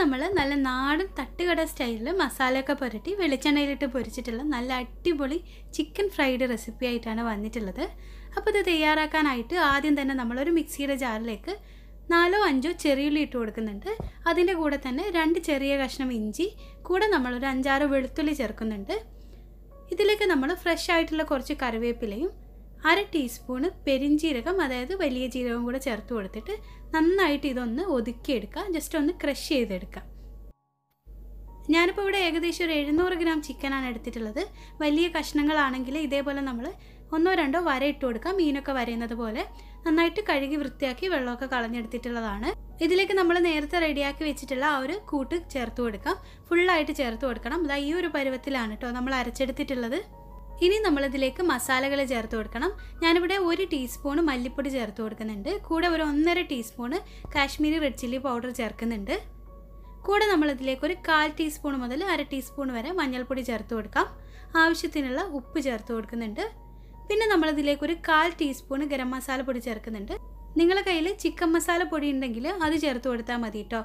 നമ്മൾ നല്ല നാടൻ തട്ടുകട സ്റ്റൈലിൽ മസാലയൊക്കെ പുരട്ടി വെളിച്ചെണ്ണയിലിട്ട് പൊരിച്ചിട്ടുള്ള നല്ല അടിപൊളി ചിക്കൻ ഫ്രൈഡ് റെസിപ്പി ആയിട്ടാണ് വന്നിട്ടുള്ളത് അപ്പോൾ ഇത് തയ്യാറാക്കാനായിട്ട് ആദ്യം തന്നെ നമ്മളൊരു മിക്സിയുടെ ജാറിലേക്ക് നാലോ അഞ്ചോ ചെറിയുള്ളി ഇട്ട് കൊടുക്കുന്നുണ്ട് അതിൻ്റെ കൂടെ തന്നെ രണ്ട് ചെറിയ കഷ്ണം ഇഞ്ചി കൂടെ നമ്മളൊരു അഞ്ചാറ് വെളുത്തുള്ളി ചേർക്കുന്നുണ്ട് ഇതിലേക്ക് നമ്മൾ ഫ്രഷ് ആയിട്ടുള്ള കുറച്ച് കറിവേപ്പിലയും അര ടീസ്പൂണ് പെരിഞ്ജീരകം അതായത് വലിയ ജീരകം കൂടെ ചേർത്ത് കൊടുത്തിട്ട് നന്നായിട്ട് ഇതൊന്ന് ഒതുക്കിയെടുക്കുക ജസ്റ്റ് ഒന്ന് ക്രഷ് ചെയ്തെടുക്കുക ഞാനിപ്പോൾ ഇവിടെ ഏകദേശം ഒരു എഴുന്നൂറ് ഗ്രാം ചിക്കനാണ് എടുത്തിട്ടുള്ളത് വലിയ കഷ്ണങ്ങളാണെങ്കിൽ ഇതേപോലെ നമ്മൾ ഒന്നോ രണ്ടോ വര ഇട്ട് കൊടുക്കുക മീനൊക്കെ വരയുന്നത് പോലെ നന്നായിട്ട് കഴുകി വൃത്തിയാക്കി വെള്ളമൊക്കെ കളഞ്ഞെടുത്തിട്ടുള്ളതാണ് ഇതിലേക്ക് നമ്മൾ നേരത്തെ റെഡിയാക്കി വെച്ചിട്ടുള്ള ആ ഒരു കൂട്ട് ചേർത്ത് കൊടുക്കാം ഫുള്ളായിട്ട് ചേർത്ത് കൊടുക്കണം അതായത് ഈ ഒരു പരുവത്തിലാണ് കേട്ടോ നമ്മൾ അരച്ചെടുത്തിട്ടുള്ളത് ഇനി നമ്മളിതിലേക്ക് മസാലകൾ ചേർത്ത് കൊടുക്കണം ഞാനിവിടെ ഒരു ടീസ്പൂൺ മല്ലിപ്പൊടി ചേർത്ത് കൊടുക്കുന്നുണ്ട് കൂടെ ഒരു ഒന്നര teaspoon Kashmiri red chilli powder ചേർക്കുന്നുണ്ട് കൂടെ നമ്മളിതിലേക്ക് ഒരു കാൽ ടീസ്പൂൺ മുതൽ അര ടീസ്പൂൺ വരെ മഞ്ഞൾപ്പൊടി ചേർത്ത് കൊടുക്കാം ആവശ്യത്തിനുള്ള ഉപ്പ് ചേർത്ത് കൊടുക്കുന്നുണ്ട് പിന്നെ നമ്മളിതിലേക്ക് ഒരു കാൽ ടീസ്പൂൺ ഗരം മസാല പൊടി ചേർക്കുന്നുണ്ട് നിങ്ങളുടെ കയ്യിൽ ചിക്കൻ മസാല പൊടി ഉണ്ടെങ്കിൽ അത് ചേർത്ത് കൊടുത്താൽ മതി കേട്ടോ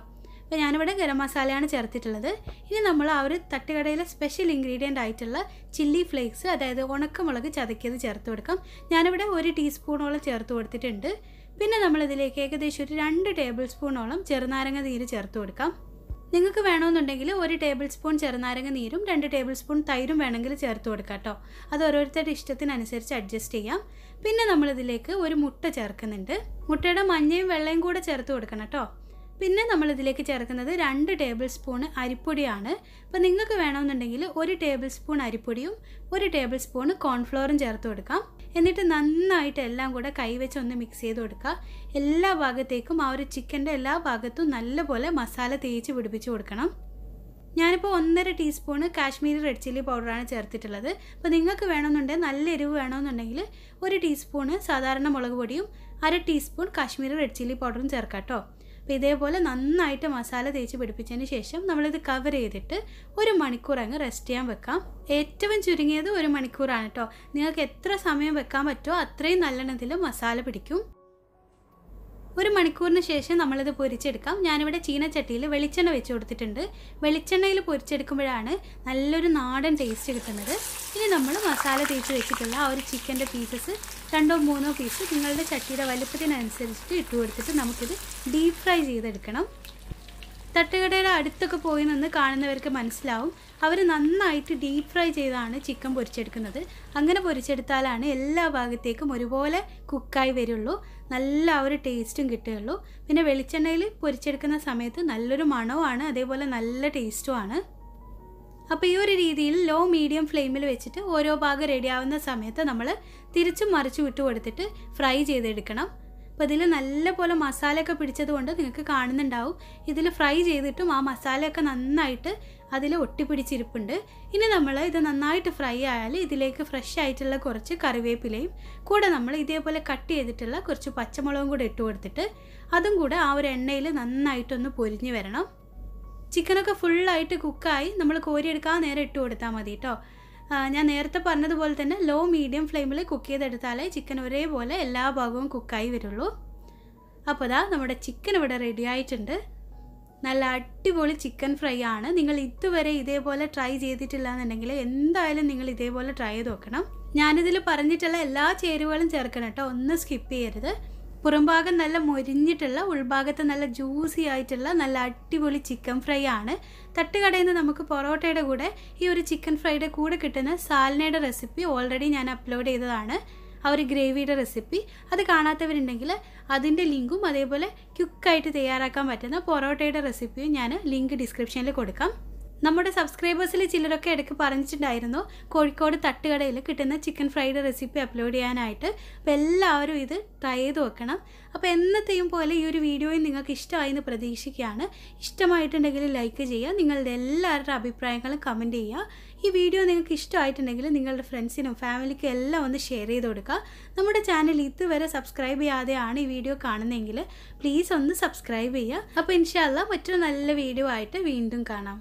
അപ്പോൾ ഞാനിവിടെ ഗരം മസാലയാണ് ചേർത്തിട്ടുള്ളത് ഇനി നമ്മൾ ആ ഒരു തട്ടുകടയിലെ സ്പെഷ്യൽ ഇൻഗ്രീഡിയൻ്റ് ആയിട്ടുള്ള ചില്ലി ഫ്ലേക്സ് അതായത് ഉണക്കമുളക് ചതക്കിയത് ചേർത്ത് കൊടുക്കാം ഞാനിവിടെ ഒരു ടീസ്പൂണോളം ചേർത്ത് കൊടുത്തിട്ടുണ്ട് പിന്നെ നമ്മളിതിലേക്ക് ഏകദേശം ഒരു രണ്ട് ടേബിൾ സ്പൂണോളം ചെറുനാരങ്ങ നീര് ചേർത്ത് കൊടുക്കാം നിങ്ങൾക്ക് വേണമെന്നുണ്ടെങ്കിൽ ഒരു ടേബിൾ സ്പൂൺ ചെറുനാരങ്ങ നീരും രണ്ട് ടേബിൾ സ്പൂൺ തൈരും വേണമെങ്കിൽ ചേർത്ത് കൊടുക്കാം കേട്ടോ അത് ഓരോരുത്തരുടെ ഇഷ്ടത്തിനനുസരിച്ച് അഡ്ജസ്റ്റ് ചെയ്യാം പിന്നെ നമ്മളിതിലേക്ക് ഒരു മുട്ട ചേർക്കുന്നുണ്ട് മുട്ടയുടെ മഞ്ഞയും വെള്ളയും കൂടെ ചേർത്ത് കൊടുക്കണം കേട്ടോ പിന്നെ നമ്മളിതിലേക്ക് ചേർക്കുന്നത് രണ്ട് ടേബിൾ സ്പൂൺ അരിപ്പൊടിയാണ് അപ്പോൾ നിങ്ങൾക്ക് വേണമെന്നുണ്ടെങ്കിൽ ഒരു ടേബിൾ സ്പൂൺ അരിപ്പൊടിയും ഒരു ടേബിൾ സ്പൂൺ കോൺഫ്ലോറും ചേർത്ത് കൊടുക്കാം എന്നിട്ട് നന്നായിട്ട് എല്ലാം കൂടെ കൈവച്ച് ഒന്ന് മിക്സ് ചെയ്ത് കൊടുക്കുക എല്ലാ ഭാഗത്തേക്കും ആ ഒരു ചിക്കൻ്റെ എല്ലാ ഭാഗത്തും നല്ലപോലെ മസാല തേച്ച് പിടിപ്പിച്ച് കൊടുക്കണം ഞാനിപ്പോൾ ഒന്നര ടീസ്പൂൺ കാശ്മീരി റെഡ് ചില്ലി പൗഡറാണ് ചേർത്തിട്ടുള്ളത് അപ്പോൾ നിങ്ങൾക്ക് വേണമെന്നുണ്ടെങ്കിൽ നല്ല എരിവ് വേണമെന്നുണ്ടെങ്കിൽ ഒരു ടീസ്പൂണ് സാധാരണ മുളക് പൊടിയും അര ടീസ്പൂൺ കാശ്മീരി റെഡ് ചില്ലി പൗഡറും ചേർക്കാം കേട്ടോ അപ്പോൾ ഇതേപോലെ നന്നായിട്ട് മസാല തേച്ച് പിടിപ്പിച്ചതിന് ശേഷം നമ്മളിത് കവർ ചെയ്തിട്ട് ഒരു മണിക്കൂർ അങ്ങ് റെസ്റ്റ് ചെയ്യാൻ വെക്കാം ഏറ്റവും ചുരുങ്ങിയത് ഒരു മണിക്കൂറാണ് കേട്ടോ നിങ്ങൾക്ക് എത്ര സമയം വെക്കാൻ പറ്റുമോ അത്രയും നല്ലെണ്ണത്തിൽ മസാല പിടിക്കും ഒരു മണിക്കൂറിന് ശേഷം നമ്മളിത് പൊരിച്ചെടുക്കാം ഞാനിവിടെ ചീനച്ചട്ടിയിൽ വെളിച്ചെണ്ണ വെച്ച് കൊടുത്തിട്ടുണ്ട് വെളിച്ചെണ്ണയിൽ പൊരിച്ചെടുക്കുമ്പോഴാണ് നല്ലൊരു നാടൻ ടേസ്റ്റ് കിട്ടുന്നത് ഇനി നമ്മൾ മസാല തേച്ച് വെച്ചിട്ടുള്ള ആ ഒരു ചിക്കൻ്റെ പീസസ് രണ്ടോ മൂന്നോ പീസ് നിങ്ങളുടെ ചട്ടിയുടെ വലുപ്പത്തിനനുസരിച്ചിട്ട് ഇട്ട് കൊടുത്തിട്ട് നമുക്കിത് ഡീപ് ഫ്രൈ ചെയ്തെടുക്കണം തട്ടുകടയുടെ അടുത്തൊക്കെ പോയി നിന്ന് കാണുന്നവർക്ക് മനസ്സിലാവും അവർ നന്നായിട്ട് ഡീപ്പ് ഫ്രൈ ചെയ്താണ് ചിക്കൻ പൊരിച്ചെടുക്കുന്നത് അങ്ങനെ പൊരിച്ചെടുത്താലാണ് എല്ലാ ഭാഗത്തേക്കും ഒരുപോലെ കുക്കായി വരുള്ളൂ നല്ല ആ ഒരു ടേസ്റ്റും കിട്ടുകയുള്ളൂ പിന്നെ വെളിച്ചെണ്ണയിൽ പൊരിച്ചെടുക്കുന്ന സമയത്ത് നല്ലൊരു മണവുമാണ് അതേപോലെ നല്ല ടേസ്റ്റുമാണ് അപ്പോൾ ഈ ഒരു രീതിയിൽ ലോ മീഡിയം ഫ്ലെയിമിൽ വെച്ചിട്ട് ഓരോ ഭാഗം റെഡിയാവുന്ന സമയത്ത് നമ്മൾ തിരിച്ചും മറിച്ചു വിട്ട് കൊടുത്തിട്ട് ഫ്രൈ ചെയ്തെടുക്കണം അപ്പോൾ ഇതിൽ നല്ലപോലെ മസാലയൊക്കെ പിടിച്ചത് കൊണ്ട് നിങ്ങൾക്ക് കാണുന്നുണ്ടാവും ഇതിൽ ഫ്രൈ ചെയ്തിട്ടും ആ മസാലയൊക്കെ നന്നായിട്ട് അതിൽ ഒട്ടിപ്പിടിച്ചിരിപ്പുണ്ട് ഇനി നമ്മൾ ഇത് നന്നായിട്ട് ഫ്രൈ ആയാൽ ഇതിലേക്ക് ഫ്രഷ് ആയിട്ടുള്ള കുറച്ച് കറിവേപ്പിലയും കൂടെ നമ്മൾ ഇതേപോലെ കട്ട് ചെയ്തിട്ടുള്ള കുറച്ച് പച്ചമുളകും കൂടെ ഇട്ട് കൊടുത്തിട്ട് അതും കൂടെ ആ ഒരു എണ്ണയിൽ നന്നായിട്ടൊന്ന് പൊരിഞ്ഞ് വരണം ചിക്കനൊക്കെ ഫുള്ളായിട്ട് കുക്കായി നമ്മൾ കോരിയെടുക്കാൻ നേരെ ഇട്ട് കൊടുത്താൽ മതി കേട്ടോ ഞാൻ നേരത്തെ പറഞ്ഞതുപോലെ തന്നെ ലോ മീഡിയം ഫ്ലെയിമിൽ കുക്ക് ചെയ്തെടുത്താലേ ചിക്കൻ ഒരേപോലെ എല്ലാ ഭാഗവും കുക്കായി വരുള്ളൂ അപ്പോൾ ഇതാ നമ്മുടെ ചിക്കൻ ഇവിടെ റെഡി ആയിട്ടുണ്ട് നല്ല അടിപൊളി ചിക്കൻ ഫ്രൈ ആണ് നിങ്ങൾ ഇതുവരെ ഇതേപോലെ ട്രൈ ചെയ്തിട്ടില്ല എന്നുണ്ടെങ്കിൽ എന്തായാലും നിങ്ങൾ ഇതേപോലെ ട്രൈ ചെയ്ത് നോക്കണം ഞാനിതിൽ പറഞ്ഞിട്ടുള്ള എല്ലാ ചേരുവകളും ചേർക്കണം കേട്ടോ ഒന്ന് സ്കിപ്പ് ചെയ്യരുത് പുറംഭാഗം നല്ല മൊരിഞ്ഞിട്ടുള്ള ഉൾഭാഗത്ത് നല്ല ജ്യൂസി ആയിട്ടുള്ള നല്ല അടിപൊളി ചിക്കൻ ഫ്രൈ ആണ് തട്ടുകടയിൽ നിന്ന് നമുക്ക് പൊറോട്ടയുടെ കൂടെ ഈ ഒരു ചിക്കൻ ഫ്രൈയുടെ കൂടെ കിട്ടുന്ന സാലനയുടെ റെസിപ്പി ഓൾറെഡി ഞാൻ അപ്ലോഡ് ചെയ്തതാണ് ആ ഒരു ഗ്രേവിയുടെ റെസിപ്പി അത് കാണാത്തവരുണ്ടെങ്കിൽ അതിൻ്റെ ലിങ്കും അതേപോലെ ക്യുക്കായിട്ട് തയ്യാറാക്കാൻ പറ്റുന്ന പൊറോട്ടയുടെ റെസിപ്പിയും ഞാൻ ലിങ്ക് ഡിസ്ക്രിപ്ഷനിൽ കൊടുക്കാം നമ്മുടെ സബ്സ്ക്രൈബേഴ്സിൽ ചിലരൊക്കെ ഇടയ്ക്ക് പറഞ്ഞിട്ടുണ്ടായിരുന്നു കോഴിക്കോട് തട്ടുകടയിൽ കിട്ടുന്ന ചിക്കൻ ഫ്രൈഡ് റെസിപ്പി അപ്ലോഡ് ചെയ്യാനായിട്ട് അപ്പോൾ എല്ലാവരും ഇത് ട്രൈ ചെയ്ത് വെക്കണം അപ്പോൾ എന്നത്തെയും പോലെ ഈ ഒരു വീഡിയോയും നിങ്ങൾക്ക് ഇഷ്ടമായി എന്ന് പ്രതീക്ഷിക്കുകയാണ് ഇഷ്ടമായിട്ടുണ്ടെങ്കിൽ ലൈക്ക് ചെയ്യുക നിങ്ങളുടെ എല്ലാവരുടെ അഭിപ്രായങ്ങളും കമൻറ്റ് ചെയ്യുക ഈ വീഡിയോ നിങ്ങൾക്ക് ഇഷ്ടമായിട്ടുണ്ടെങ്കിൽ നിങ്ങളുടെ ഫ്രണ്ട്സിനും ഫാമിലിക്കും എല്ലാം ഒന്ന് ഷെയർ ചെയ്ത് കൊടുക്കുക നമ്മുടെ ചാനൽ ഇതുവരെ സബ്സ്ക്രൈബ് ചെയ്യാതെയാണ് ഈ വീഡിയോ കാണുന്നതെങ്കിൽ പ്ലീസ് ഒന്ന് സബ്സ്ക്രൈബ് ചെയ്യുക അപ്പോൾ ഇൻഷാല്ല മറ്റൊരു നല്ല വീഡിയോ ആയിട്ട് വീണ്ടും കാണാം